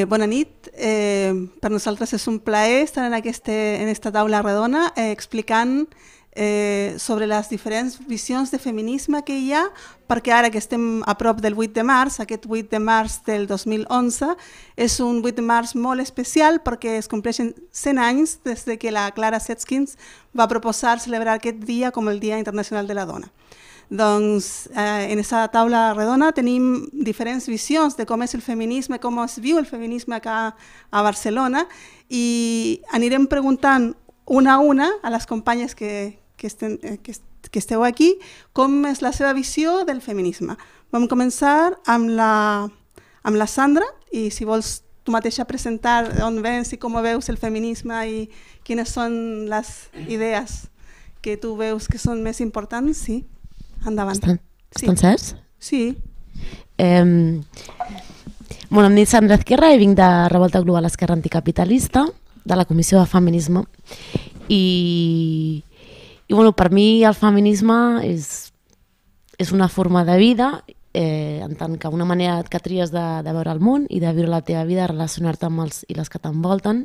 eh, bona nit. Eh, per nosaltres és un plaer estar en aquesta, en aquesta taula redona eh, explicant eh, sobre les diferents visions de feminisme que hi ha, perquè ara que estem a prop del 8 de març, aquest 8 de març del 2011, és un 8 de març molt especial perquè es compleixen 100 anys des de que la Clara Setskins va proposar celebrar aquest dia com el Dia Internacional de la Dona. Doncs eh, en aquesta taula redona tenim diferents visions de com és el feminisme, com es viu el feminisme acá a Barcelona i anirem preguntant una a una a les companyes que, que, estem, eh, que, que esteu aquí, com és la seva visió del feminisme. Vam començar amb la, amb la Sandra i si vols tu mateixa presentar on vens i com veus el feminisme i quines són les idees que tu veus que són més importants, sí. Endavant. Estan, estan sí. certs? Sí. Eh, bueno, em dic Sandra Esquerra i vinc de Revolta Global Esquerra Anticapitalista, de la Comissió de Feminisme, i i bueno, per mi el feminisme és, és una forma de vida eh, en tant que una manera que tries de, de veure el món i de viure la teva vida, relacionar-te amb els i les que t'envolten.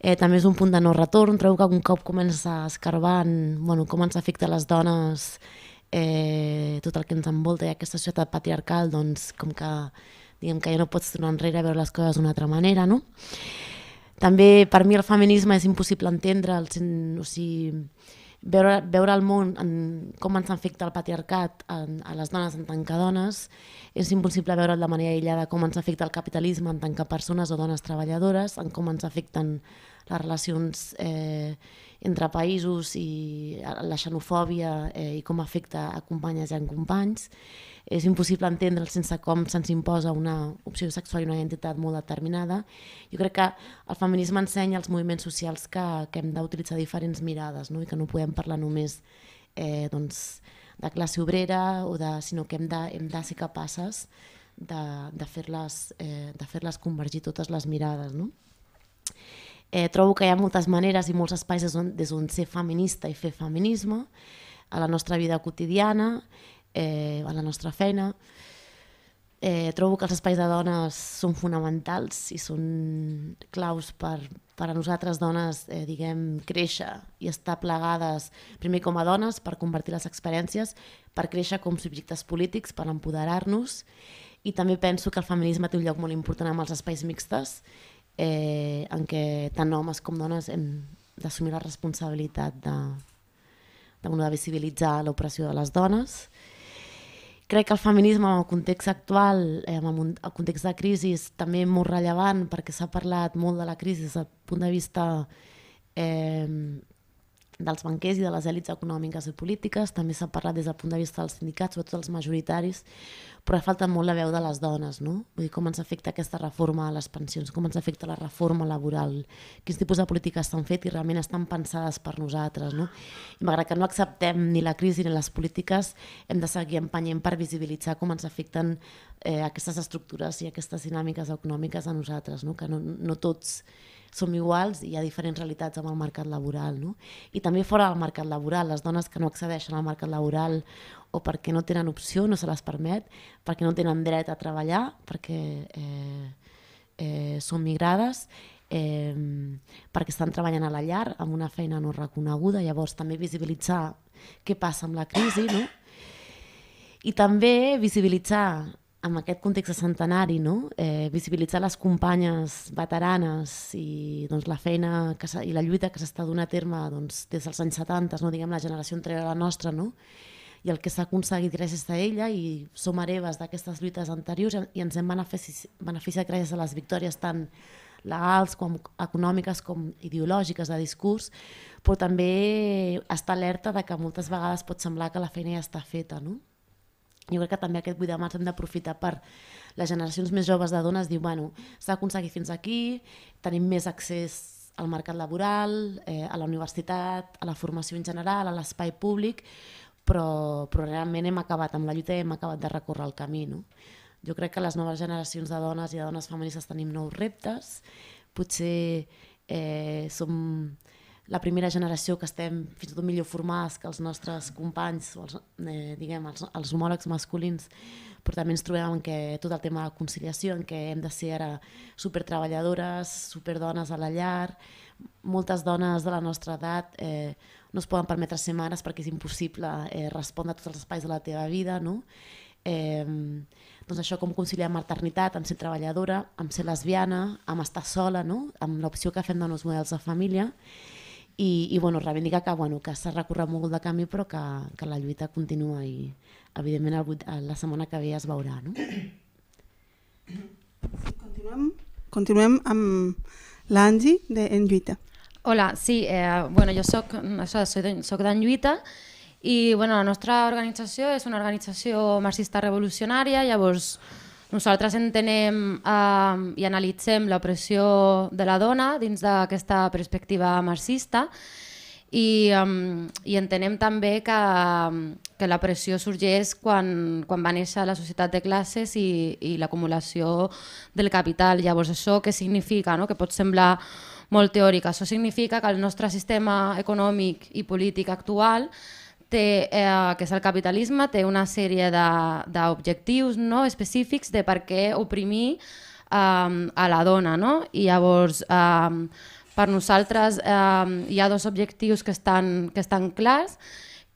Eh, també és un punt de no retorn, trobo que un cop comença a escarbar en, bueno, com ens afecta les dones eh, tot el que ens envolta i aquesta societat patriarcal, doncs com que diguem que ja no pots tornar enrere a veure les coses d'una altra manera, no? També per mi el feminisme és impossible entendre, el, o sigui, veure, veure el món, en, com ens afecta el patriarcat en, a les dones en tant que dones, és impossible veure de manera aïllada com ens afecta el capitalisme en tant que persones o dones treballadores, en com ens afecten les relacions eh, entre països i eh, la xenofòbia eh, i com afecta a companyes i a companys. És impossible entendre sense com se'ns imposa una opció sexual i una identitat molt determinada. Jo crec que el feminisme ensenya els moviments socials que, que hem d'utilitzar diferents mirades no? i que no podem parlar només eh, doncs, de classe obrera, o de, sinó que hem de, hem de ser capaces de, de fer-les eh, de fer convergir totes les mirades. No? Eh, trobo que hi ha moltes maneres i molts espais des on, des on ser feminista i fer feminisme, a la nostra vida quotidiana, eh, a la nostra feina. Eh, trobo que els espais de dones són fonamentals i són claus per, per a nosaltres dones, eh, diguem, créixer i estar plegades, primer com a dones, per convertir les experiències, per créixer com subjectes polítics, per empoderar-nos, i també penso que el feminisme té un lloc molt important amb els espais mixtes, eh, en què tant homes com dones hem d'assumir la responsabilitat de, de, de visibilitzar l'opressió de les dones. Crec que el feminisme en el context actual, eh, en el context de crisi, també molt rellevant perquè s'ha parlat molt de la crisi des del punt de vista eh, dels banquers i de les èlits econòmiques i polítiques, també s'ha parlat des del punt de vista dels sindicats, sobretot els majoritaris, però falta molt la veu de les dones, no? Vull dir, com ens afecta aquesta reforma a les pensions, com ens afecta la reforma laboral, quins tipus de polítiques s'han fet i realment estan pensades per nosaltres, no? I malgrat que no acceptem ni la crisi ni les polítiques, hem de seguir empenyent per visibilitzar com ens afecten eh, aquestes estructures i aquestes dinàmiques econòmiques a nosaltres, no? Que no, no tots som iguals i hi ha diferents realitats amb el mercat laboral. No? I també fora del mercat laboral, les dones que no accedeixen al mercat laboral o perquè no tenen opció, no se les permet, perquè no tenen dret a treballar, perquè eh, eh, són migrades, eh, perquè estan treballant a la llar amb una feina no reconeguda, llavors també visibilitzar què passa amb la crisi, no? I també visibilitzar amb aquest context de centenari, no? eh, visibilitzar les companyes veteranes i doncs, la feina que i la lluita que s'està donant a terme doncs, des dels anys 70, no? diguem la generació entre la nostra, no? i el que s'ha aconseguit gràcies a ella i som hereves d'aquestes lluites anteriors i ens hem beneficiat, gràcies a les victòries tant legals com econòmiques com ideològiques de discurs, però també estar alerta de que moltes vegades pot semblar que la feina ja està feta, no? jo crec que també aquest 8 de març hem d'aprofitar per les generacions més joves de dones diu, bueno, s'ha aconseguit fins aquí, tenim més accés al mercat laboral, eh, a la universitat, a la formació en general, a l'espai públic, però, però realment hem acabat amb la lluita i hem acabat de recórrer el camí. No? Jo crec que les noves generacions de dones i de dones feministes tenim nous reptes, potser eh, som la primera generació que estem fins i tot millor formats que els nostres companys, els, eh, diguem, els, els homòlegs masculins, però també ens trobem en que tot el tema de la conciliació, en què hem de ser ara supertreballadores, superdones a la llar, moltes dones de la nostra edat eh, no es poden permetre ser mares perquè és impossible eh, respondre a tots els espais de la teva vida, no? Eh, doncs això com conciliar maternitat, amb ser treballadora, amb ser lesbiana, amb estar sola, no? amb l'opció que fem de nous models de família, i, i bueno, reivindica que bueno, que s'ha recorregut molt de canvi però que, que la lluita continua i evidentment el, la setmana que ve es veurà. No? Continuem, continuem amb l'Angi de En Lluita. Hola, sí, eh, bueno, jo soc, soc d'en Lluita i bueno, la nostra organització és una organització marxista revolucionària, llavors nosaltres entenem eh, i analitzem l'opressió de la dona dins d'aquesta perspectiva marxista i, eh, i entenem també que, ehm, que la pressió sorgeix quan, quan va néixer la societat de classes i, i l'acumulació del capital. Llavors això què significa? No? Que pot semblar molt teòric. Això significa que el nostre sistema econòmic i polític actual té, eh, que és el capitalisme, té una sèrie d'objectius no, específics de per què oprimir eh, a la dona. No? I llavors, eh, per nosaltres eh, hi ha dos objectius que estan, que estan clars,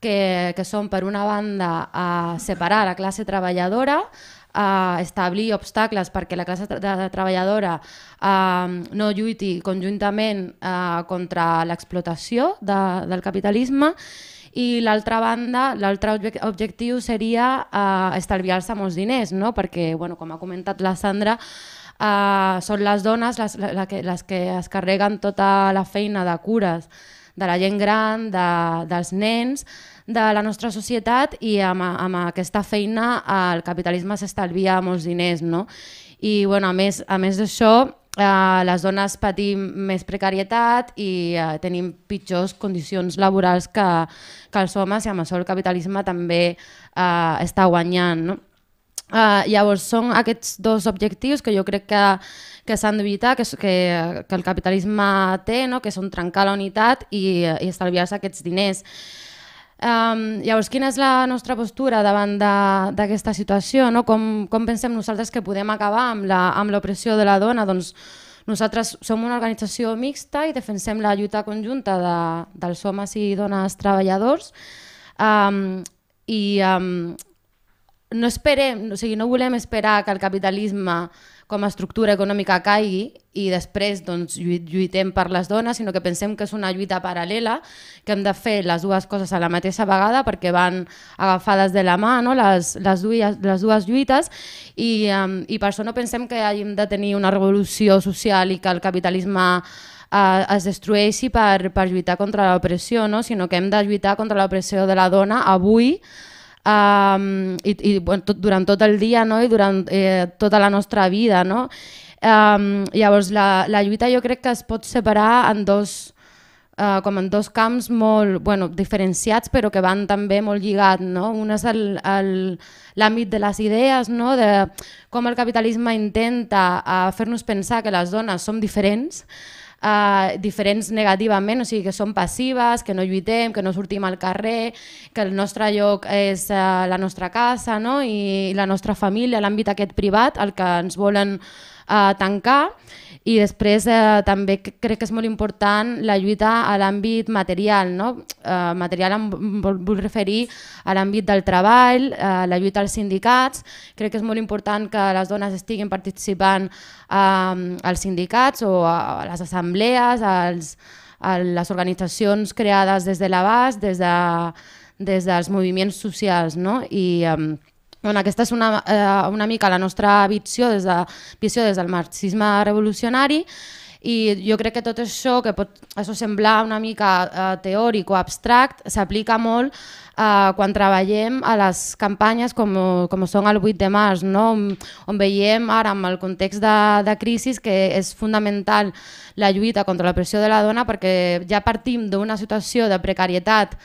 que, que són, per una banda, eh, separar la classe treballadora a establir obstacles perquè la classe tra treballadora eh, no lluiti conjuntament eh, contra l'explotació de, del capitalisme i l'altra banda, l'altre objectiu seria eh, estalviar-se molts diners, no? perquè, bueno, com ha comentat la Sandra, eh, són les dones les, les, que, les que es carreguen tota la feina de cures de la gent gran, de, dels nens, de la nostra societat i amb, amb aquesta feina el capitalisme s'estalvia molts diners. No? I bueno, a més, a més d'això, eh, les dones patim més precarietat i eh, tenim pitjors condicions laborals que, que els homes i amb això el capitalisme també eh, està guanyant. No? Uh, llavors, són aquests dos objectius que jo crec que, que s'han d'evitar, que, que, que el capitalisme té, no? que són trencar la unitat i, eh, i estalviar-se aquests diners. Um, llavors, quina és la nostra postura davant d'aquesta situació? No? Com, com pensem nosaltres que podem acabar amb l'opressió de la dona? Doncs, nosaltres som una organització mixta i defensem la lluita conjunta de, dels homes i dones treballadors um, i um, no esperem, o sigui, no volem esperar que el capitalisme com a estructura econòmica caigui i després doncs, lluitem per les dones, sinó que pensem que és una lluita paral·lela, que hem de fer les dues coses a la mateixa vegada perquè van agafades de la mà no? les, les, dues, les dues lluites i, um, i per això no pensem que hem de tenir una revolució social i que el capitalisme eh, es destrueixi per, per lluitar contra l'opressió, no? sinó que hem de lluitar contra l'opressió de la dona avui um, i, i bueno, tot, durant tot el dia no? i durant eh, tota la nostra vida. No? Um, llavors, la, la lluita jo crec que es pot separar en dos, uh, com en dos camps molt bueno, diferenciats, però que van també molt lligats. No? Un és l'àmbit de les idees, no? de com el capitalisme intenta uh, fer-nos pensar que les dones som diferents, eh, diferents negativament, o sigui que som passives, que no lluitem, que no sortim al carrer, que el nostre lloc és eh, la nostra casa no? i la nostra família, l'àmbit aquest privat, el que ens volen eh, tancar i després eh, també crec que és molt important la lluita a l'àmbit material, no? Eh, material em vol, vull referir a l'àmbit del treball, eh, la lluita als sindicats, crec que és molt important que les dones estiguin participant eh, als sindicats o a les assemblees, als, a les organitzacions creades des de l'abast, des, de, des dels moviments socials, no? I... Eh, Bueno, aquesta és una, eh, una mica la nostra visió des, de, visió des del marxisme revolucionari i jo crec que tot això, que pot això semblar una mica eh, teòric o abstract, s'aplica molt eh, quan treballem a les campanyes com, com són el 8 de març, no? on, on veiem ara amb el context de, de crisi que és fundamental la lluita contra la pressió de la dona perquè ja partim d'una situació de precarietat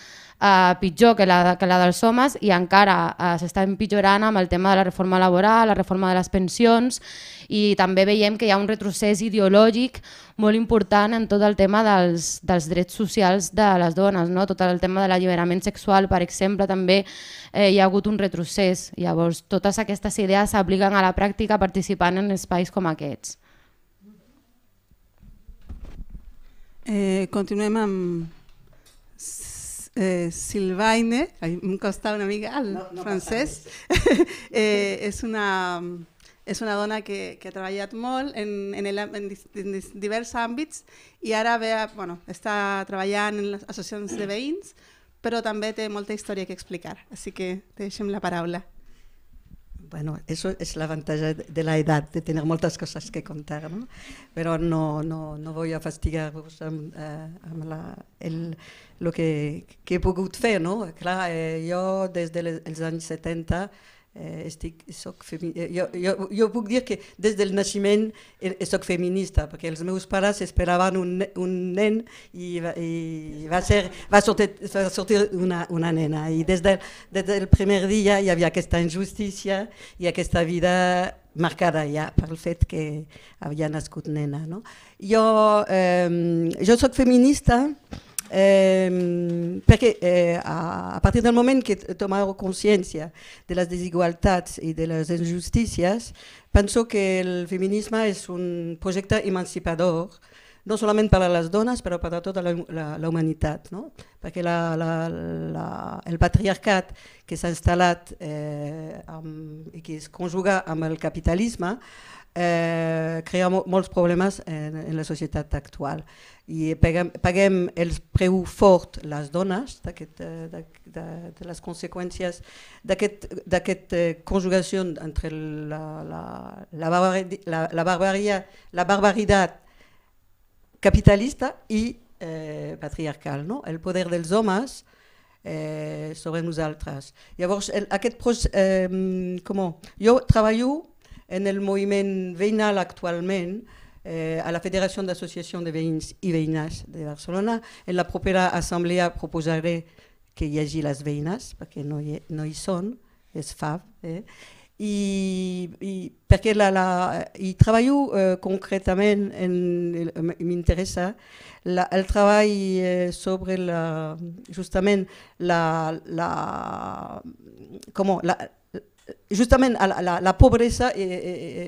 eh, pitjor que la, que la dels homes i encara eh, s'està empitjorant amb el tema de la reforma laboral, la reforma de les pensions i també veiem que hi ha un retrocés ideològic molt important en tot el tema dels, dels drets socials de les dones, no? tot el tema de l'alliberament sexual, per exemple, també eh, hi ha hagut un retrocés. Llavors, totes aquestes idees s'apliquen a la pràctica participant en espais com aquests. Eh, continuem amb, eh, Sylvaine, me costa una amiga al no, no francés, eh, és una és una dona que, que ha treballat molt en, en, el, en, en diversos àmbits i ara ve, a, bueno, està treballant en les associacions de veïns, però també té molta història que explicar. Així que deixem la paraula bueno, eso es la ventaja de la edad, de tener muchas cosas que contar, ¿no? Pero no, no, no voy a fastigaros amb, a, la, el, lo que, que he podido hacer, no? Claro, eh, yo desde los años 70 eh, estic, soc femi eh, jo, jo, jo puc dir que des del naixement eh, eh, sóc feminista, perquè els meus pares esperaven un, un nen i, i va, ser, va, sortir, va sortir una, una nena. I des del, des del primer dia hi havia aquesta injustícia i aquesta vida marcada ja per el fet que havia nascut nena. No? Jo, eh, jo sóc feminista, Eh, perché eh, a, a, partir del moment que momento consciència de les desigualtats i de les injustícies, penso que el feminisme és un projecte emancipador no solament per a les dones, però per a tota la, la, la humanitat, no? perquè la, la, la, el patriarcat que s'ha instal·lat eh, amb, i que es conjuga amb el capitalisme eh, crea mo molts problemes en, en la societat actual. I paguem, paguem el preu fort les dones eh, de, de, de les conseqüències d'aquesta eh, conjugació entre la, la, la, barbari, la, la, barbaria, la barbaritat capitalista i eh, patriarcal, no? el poder dels homes eh, sobre nosaltres. Llavors, el, aquest proce, eh, com, jo treballo en el moviment veïnal actualment eh, a la Federació d'Associacions de Veïns i Veïnes de Barcelona. En la propera assemblea proposaré que hi hagi les veïnes, perquè no hi, no hi són, és fab. Eh? i, i perquè la, la, i treballo eh, concretament, m'interessa, el treball eh, sobre la, justament la, la, com, la, justament a la, la, la pobresa eh, eh,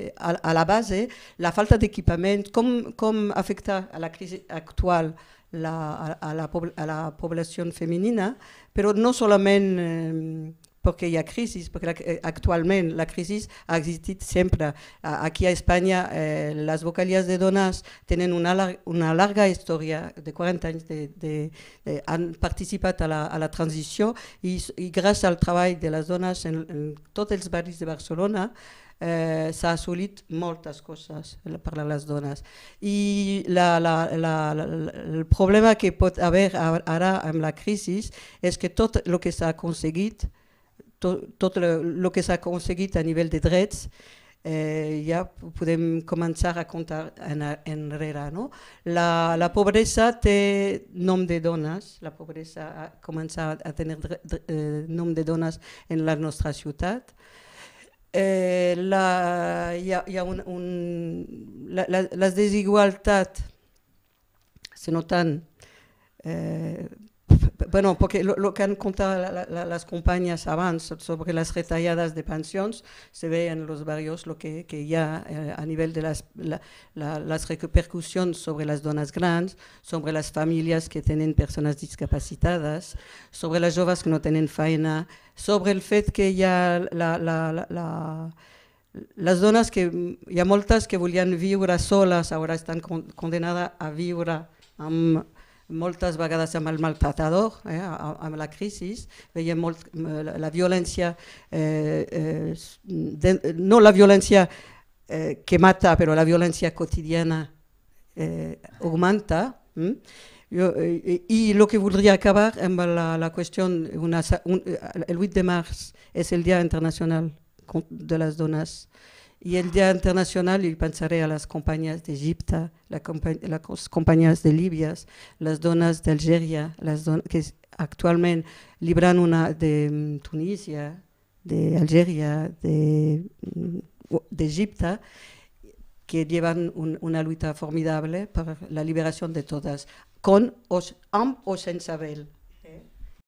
eh, a, a la base, la falta d'equipament, com, com afecta a la crisi actual la, a, a, la, a la població femenina, però no solament eh, perquè hi ha crisi, perquè eh, actualment la crisi ha existit sempre. Aquí a Espanya eh, les vocalies de dones tenen una, lar una larga història de 40 anys, de, de, de, han participat a la, a la transició i, i gràcies al treball de les dones en, en tots els barris de Barcelona eh, s'ha assolit moltes coses per a les dones. I la, la, la, la, el problema que pot haver ara amb la crisi és que tot el que s'ha aconseguit eh, tot, el que s'ha aconseguit a nivell de drets, eh, ja podem començar a comptar en, enrere. No? La, la pobresa té nom de dones, la pobresa ha començat a tenir eh, nom de dones en la nostra ciutat. Eh, la, hi ha, hi ha un, un, la, la, les desigualtats se noten eh, bueno, perquè el que han contat les companyes abans sobre les retallades de pensions, se ve en los barrios lo que, que hi ha eh, a nivell de les, la, la, les repercussions sobre les dones grans, sobre les famílies que tenen persones discapacitades, sobre les joves que no tenen feina, sobre el fet que hi ha la, la, la, la les dones que hi ha moltes que volien viure soles ara estan condenades a viure amb moltes vegades amb el maltratador, eh, amb la crisi, veiem molt eh, la violència, eh, eh, de, no la violència eh, que mata, però la violència quotidiana eh, augmenta. Mm? Jo, eh, I el que voldria acabar amb la, la qüestió, una, un, el 8 de març és el Dia Internacional de les Dones. Y el Día Internacional, y pensaré a las compañías de Egipto, las compañías de Libia, las donas de Algeria, las dones que actualmente libran una de mm, Tunisia, de Algeria, mm, de, de Egipto, que llevan un, una lucha formidable por la liberación de todas, con o, am, o sin saber.